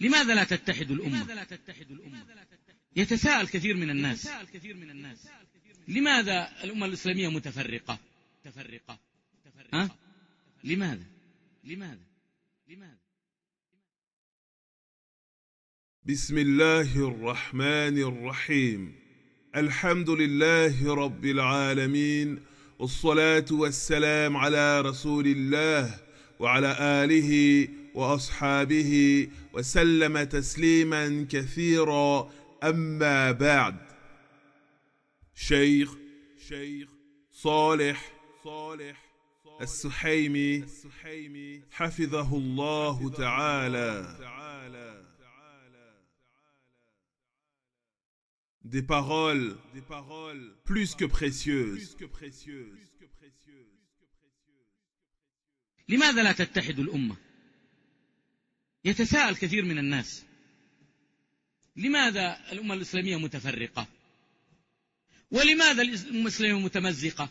لماذا لا تتحد الأمة يتساءل كثير من الناس لماذا الأمة الإسلامية متفرقة تفرقة أه؟ لماذا لماذا لماذا بسم الله الرحمن الرحيم الحمد لله رب العالمين والصلاة والسلام على رسول الله وعلى آله واصحابه وسلم تسليما كثيرا اما بعد شيخ شيخ صالح صالح السحيمي حفظه الله تعالى Des paroles, des paroles plus que précieuses. لماذا لا تتحد الامه يتساءل كثير من الناس لماذا الأمة الإسلامية متفرقة ولماذا الأمة الإسلامية متمزقة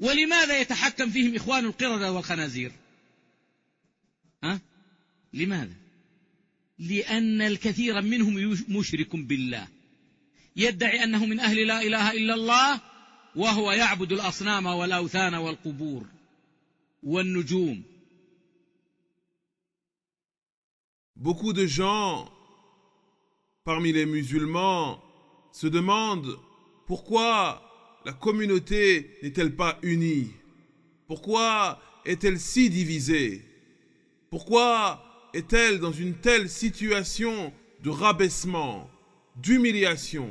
ولماذا يتحكم فيهم إخوان القردة والخنازير ها؟ لماذا لأن الكثير منهم مشرك بالله يدعي أنه من أهل لا إله إلا الله وهو يعبد الأصنام والأوثان والقبور والنجوم Beaucoup de gens parmi les musulmans se demandent pourquoi la communauté n'est-elle pas unie Pourquoi est-elle si divisée Pourquoi est-elle dans une telle situation de rabaissement, d'humiliation,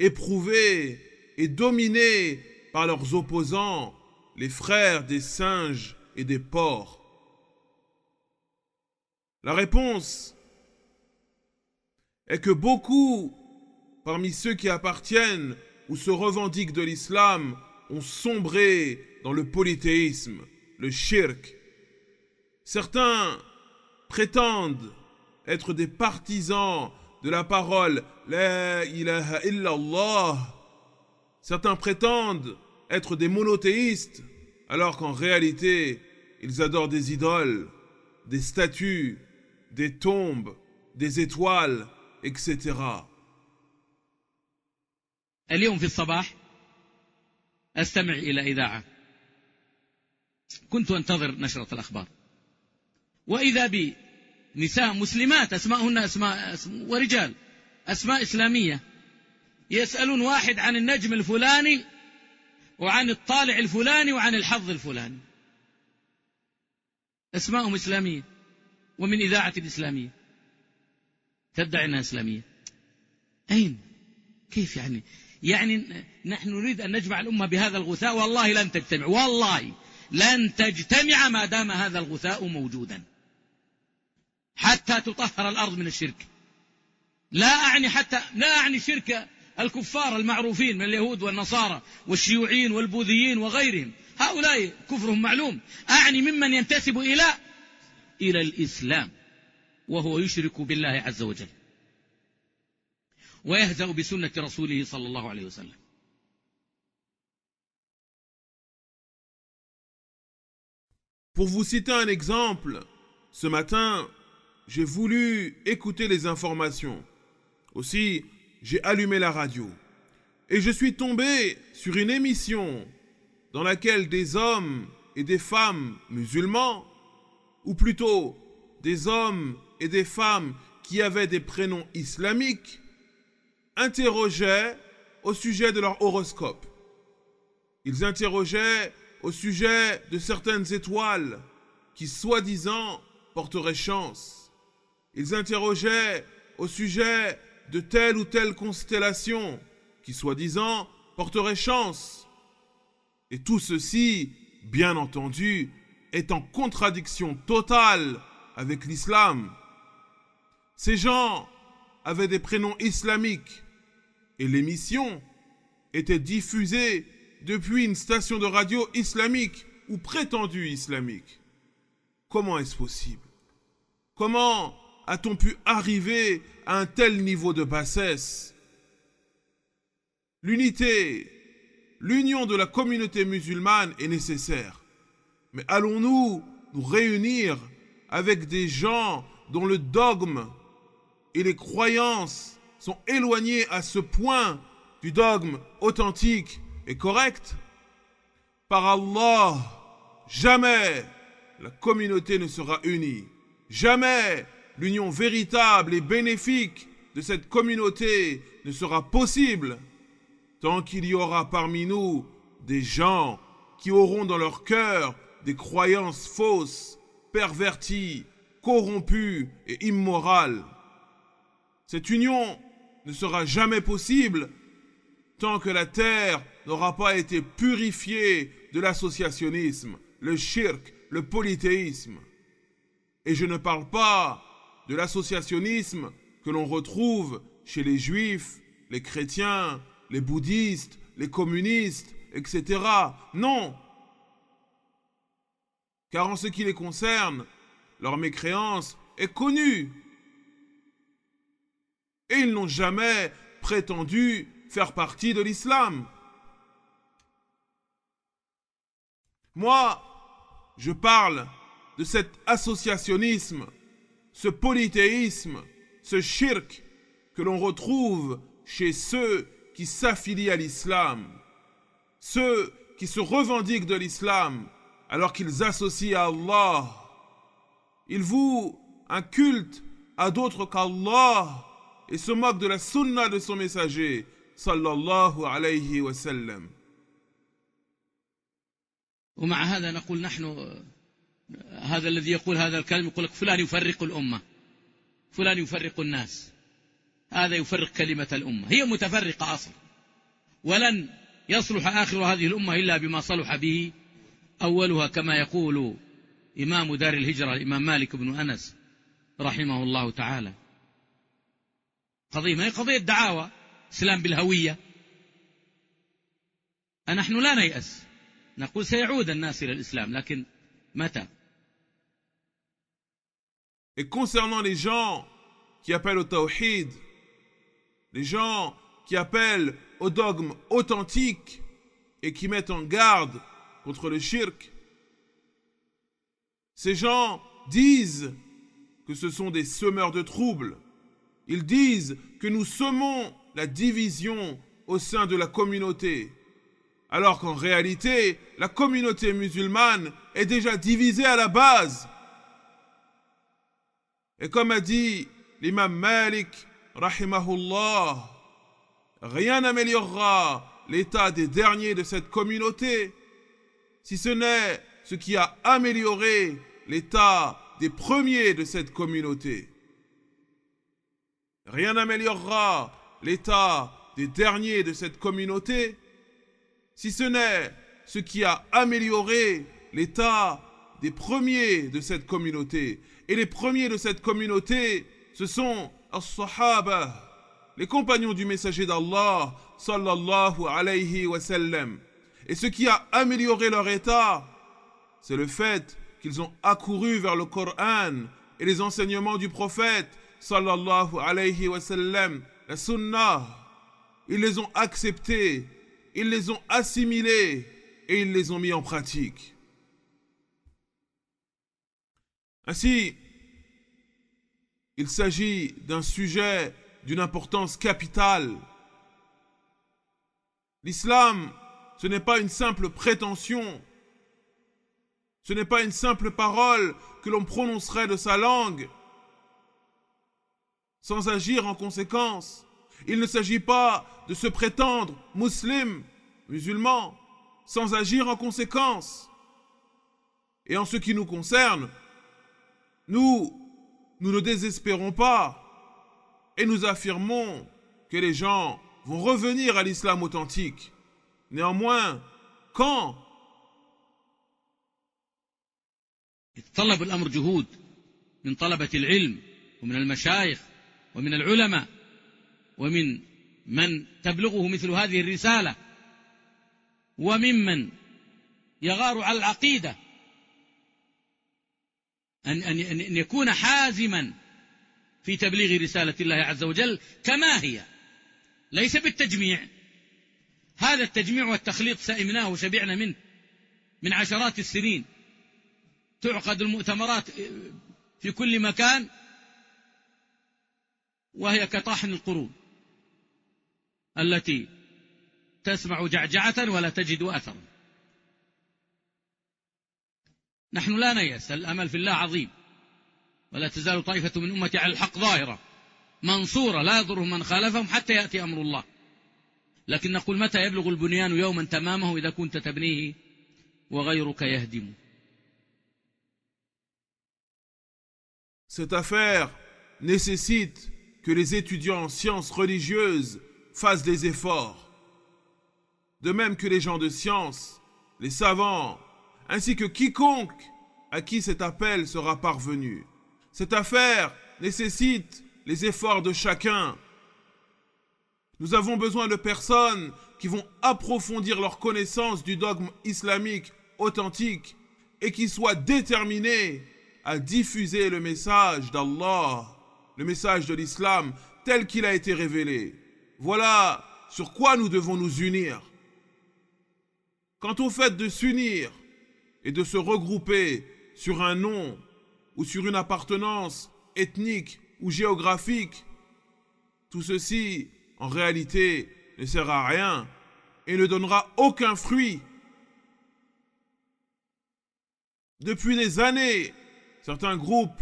éprouvée et dominée par leurs opposants, les frères des singes et des porcs la réponse est que beaucoup parmi ceux qui appartiennent ou se revendiquent de l'islam ont sombré dans le polythéisme, le shirk. Certains prétendent être des partisans de la parole La ilaha illallah. Certains prétendent être des monothéistes, alors qu'en réalité, ils adorent des idoles, des statues des tombes, des étoiles, etc. اليوم في الصباح أستمع إلى إذاعة كنت أنتظر نشرة الأخبار وإذا بي نساء مسلمات أسماءهن أسماء ورجال أسماء إسلامية يسألون واحد عن النجم الفلاني وعن الطالع الفلاني وعن الحظ الفلاني أسماءهم إسلامية ومن إذاعة الإسلامية تدعي أنها إسلامية أين كيف يعني يعني نحن نريد أن نجمع الأمة بهذا الغثاء والله لن تجتمع والله لن تجتمع ما دام هذا الغثاء موجودا حتى تطهر الأرض من الشرك لا أعني حتى لا أعني شرك الكفار المعروفين من اليهود والنصارى والشيوعيين والبوذيين وغيرهم هؤلاء كفرهم معلوم أعني ممن ينتسب إلى Pour vous citer un exemple, ce matin, j'ai voulu écouter les informations. Aussi, j'ai allumé la radio. Et je suis tombé sur une émission dans laquelle des hommes et des femmes musulmans ou plutôt des hommes et des femmes qui avaient des prénoms islamiques, interrogeaient au sujet de leur horoscope. Ils interrogeaient au sujet de certaines étoiles qui, soi-disant, porteraient chance. Ils interrogeaient au sujet de telle ou telle constellation qui, soi-disant, porterait chance. Et tout ceci, bien entendu, est en contradiction totale avec l'islam. Ces gens avaient des prénoms islamiques et l'émission était diffusée depuis une station de radio islamique ou prétendue islamique. Comment est-ce possible Comment a-t-on pu arriver à un tel niveau de bassesse L'unité, l'union de la communauté musulmane est nécessaire. Mais allons-nous nous réunir avec des gens dont le dogme et les croyances sont éloignés à ce point du dogme authentique et correct Par Allah, jamais la communauté ne sera unie. Jamais l'union véritable et bénéfique de cette communauté ne sera possible tant qu'il y aura parmi nous des gens qui auront dans leur cœur des croyances fausses, perverties, corrompues et immorales. Cette union ne sera jamais possible tant que la terre n'aura pas été purifiée de l'associationnisme, le shirk, le polythéisme. Et je ne parle pas de l'associationnisme que l'on retrouve chez les juifs, les chrétiens, les bouddhistes, les communistes, etc. Non, car en ce qui les concerne, leur mécréance est connue. Et ils n'ont jamais prétendu faire partie de l'islam. Moi, je parle de cet associationnisme, ce polythéisme, ce shirk que l'on retrouve chez ceux qui s'affilient à l'islam, ceux qui se revendiquent de l'islam, alors qu'ils associent à Allah. Ils vouent un culte à d'autres qu'Allah et se moquent de la sunna de son messager, sallallahu alayhi wa sallam. ومع هذا نقول نحن آه، هذا الذي يقول هذا الكلام يقول لك فلان يفرق الأمة فلان يفرق الناس هذا يفرق كلمة الأمة هي متفرقة أصلا ولن يصلح آخر هذه الأمة إلا بما صلح به أولها كما يقول إمام دار الهجرة الإمام مالك بن أنس رحمه الله تعالى قضية ما هي قضية دعاوى إسلام بالهوية نحن لا نيأس نقول سيعود الناس إلى الإسلام لكن متى Et concernant les gens qui appellent au tawhid, les gens qui appellent au dogme authentique et qui mettent en garde contre le shirk. Ces gens disent que ce sont des semeurs de troubles. Ils disent que nous semons la division au sein de la communauté, alors qu'en réalité, la communauté musulmane est déjà divisée à la base. Et comme a dit l'imam Malik, rahimahullah, rien n'améliorera l'état des derniers de cette communauté si ce n'est ce qui a amélioré l'état des premiers de cette communauté. Rien n'améliorera l'état des derniers de cette communauté, si ce n'est ce qui a amélioré l'état des premiers de cette communauté. Et les premiers de cette communauté, ce sont les compagnons du messager d'Allah, sallallahu alayhi wa sallam. Et ce qui a amélioré leur état, c'est le fait qu'ils ont accouru vers le Coran et les enseignements du prophète, sallallahu alayhi wa la sunnah. Ils les ont acceptés, ils les ont assimilés et ils les ont mis en pratique. Ainsi, il s'agit d'un sujet d'une importance capitale. L'islam ce n'est pas une simple prétention. Ce n'est pas une simple parole que l'on prononcerait de sa langue sans agir en conséquence. Il ne s'agit pas de se prétendre musulman, musulman, sans agir en conséquence. Et en ce qui nous concerne, nous, nous ne désespérons pas et nous affirmons que les gens vont revenir à l'islam authentique. néanmoins, quand يتطلب الأمر جهود من طلبة العلم ومن المشايخ ومن العلماء ومن من تبلغه مثل هذه الرسالة وممن يغار على العقيدة أن, أن, أن يكون حازما في تبليغ رسالة الله عز وجل كما هي ليس بالتجميع هذا التجميع والتخليط سئمناه وشبعنا منه من عشرات السنين تعقد المؤتمرات في كل مكان وهي كطاحن القرون التي تسمع جعجعة ولا تجد أثرا نحن لا نيأس الأمل في الله عظيم ولا تزال طائفة من أمتي على الحق ظاهرة منصورة لا يضرهم من خالفهم حتى يأتي أمر الله Cette affaire nécessite que les étudiants en sciences religieuses fassent des efforts. De même que les gens de science, les savants, ainsi que quiconque à qui cet appel sera parvenu. Cette affaire nécessite les efforts de chacun. Nous avons besoin de personnes qui vont approfondir leur connaissance du dogme islamique authentique et qui soient déterminées à diffuser le message d'Allah, le message de l'islam tel qu'il a été révélé. Voilà sur quoi nous devons nous unir. Quant au fait de s'unir et de se regrouper sur un nom ou sur une appartenance ethnique ou géographique, tout ceci en réalité ne sert à rien et ne donnera aucun fruit. Depuis des années, certains groupes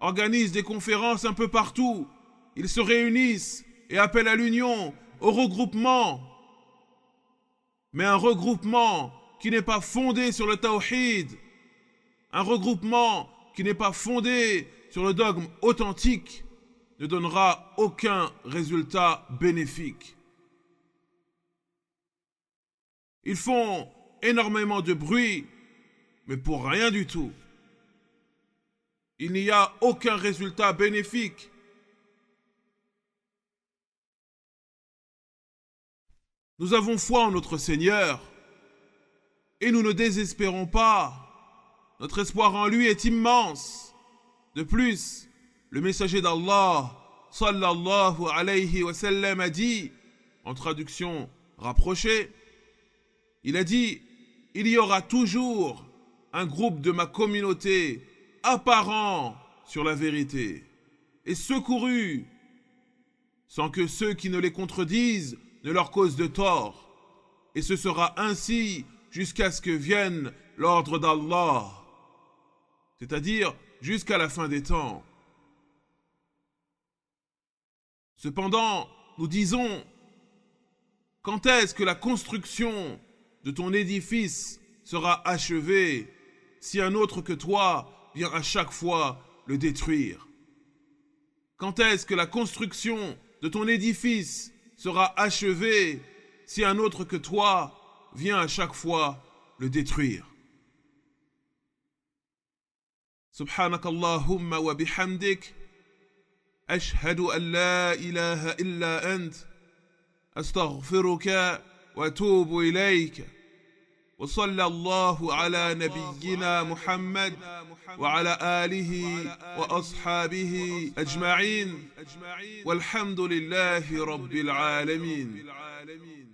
organisent des conférences un peu partout. Ils se réunissent et appellent à l'union, au regroupement. Mais un regroupement qui n'est pas fondé sur le tawhid, un regroupement qui n'est pas fondé sur le dogme authentique, ne donnera aucun résultat bénéfique. Ils font énormément de bruit, mais pour rien du tout. Il n'y a aucun résultat bénéfique. Nous avons foi en notre Seigneur et nous ne désespérons pas. Notre espoir en lui est immense. De plus, le messager d'Allah, sallallahu alayhi wa sallam, a dit, en traduction rapprochée, il a dit, il y aura toujours un groupe de ma communauté apparent sur la vérité et secouru sans que ceux qui ne les contredisent ne leur causent de tort. Et ce sera ainsi jusqu'à ce que vienne l'ordre d'Allah, c'est-à-dire jusqu'à la fin des temps. Cependant, nous disons, quand est-ce que la construction de ton édifice sera achevée si un autre que toi vient à chaque fois le détruire Quand est-ce que la construction de ton édifice sera achevée si un autre que toi vient à chaque fois le détruire Subhanakallahumma wa bihamdik أشهد أن لا إله إلا أنت أستغفرك وأتوب إليك وصلى الله على نبينا محمد وعلى آله وأصحابه أجمعين والحمد لله رب العالمين